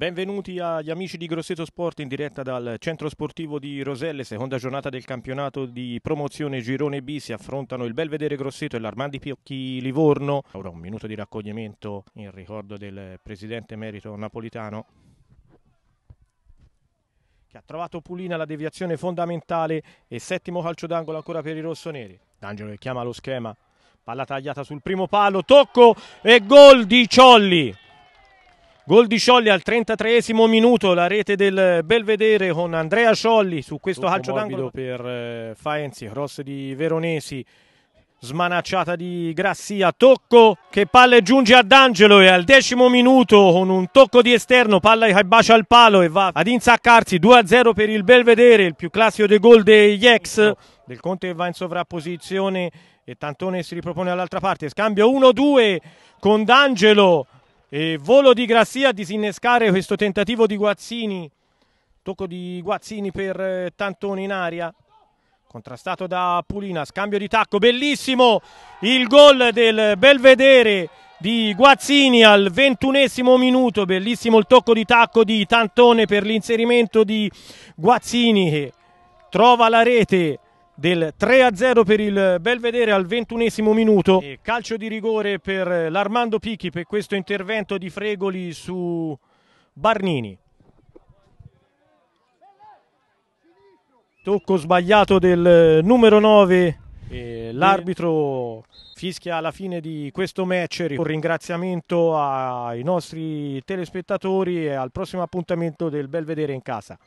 Benvenuti agli amici di Grosseto Sport in diretta dal centro sportivo di Roselle, seconda giornata del campionato di promozione Girone B, si affrontano il Belvedere Grosseto e l'Armandi Piocchi Livorno. Ora un minuto di raccoglimento in ricordo del presidente merito napolitano che ha trovato Pulina la deviazione fondamentale e settimo calcio d'angolo ancora per i rossoneri. D'Angelo che chiama lo schema, palla tagliata sul primo palo, tocco e gol di Ciolli. Gol di Sciolli al 33esimo minuto, la rete del Belvedere con Andrea Sciolli su questo Tutto calcio d'angolo per eh, Faenzi, cross di Veronesi, smanacciata di Grassia, tocco che palle giunge ad Angelo e al decimo minuto con un tocco di esterno, palla che bacia il palo e va ad insaccarsi 2-0 per il Belvedere, il più classico dei gol degli ex del Conte va in sovrapposizione e Tantone si ripropone all'altra parte, scambio 1-2 con D'Angelo e volo di Grassi a disinnescare questo tentativo di Guazzini. Tocco di Guazzini per eh, Tantoni in aria. Contrastato da Pulina, scambio di tacco, bellissimo il gol del Belvedere di Guazzini al ventunesimo minuto, bellissimo il tocco di tacco di Tantone per l'inserimento di Guazzini che trova la rete del 3-0 per il Belvedere al ventunesimo minuto. E calcio di rigore per l'Armando Picchi per questo intervento di Fregoli su Barnini. Tocco sbagliato del numero 9. l'arbitro fischia alla fine di questo match. Un ringraziamento ai nostri telespettatori e al prossimo appuntamento del Belvedere in casa.